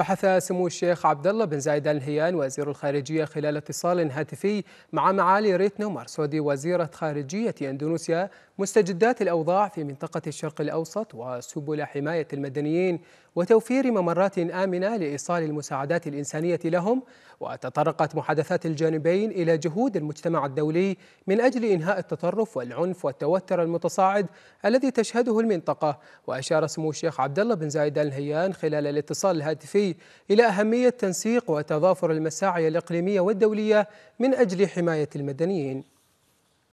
بحث سمو الشيخ عبد الله بن زايد ال نهيان وزير الخارجيه خلال اتصال هاتفي مع معالي ريتنو مارسودي وزيره خارجيه اندونيسيا مستجدات الاوضاع في منطقه الشرق الاوسط وسبل حمايه المدنيين وتوفير ممرات امنه لايصال المساعدات الانسانيه لهم وتطرقت محادثات الجانبين الى جهود المجتمع الدولي من اجل انهاء التطرف والعنف والتوتر المتصاعد الذي تشهده المنطقه واشار سمو الشيخ عبد الله بن زايد ال نهيان خلال الاتصال الهاتفي إلى أهمية تنسيق وتضافر المساعي الإقليمية والدولية من أجل حماية المدنيين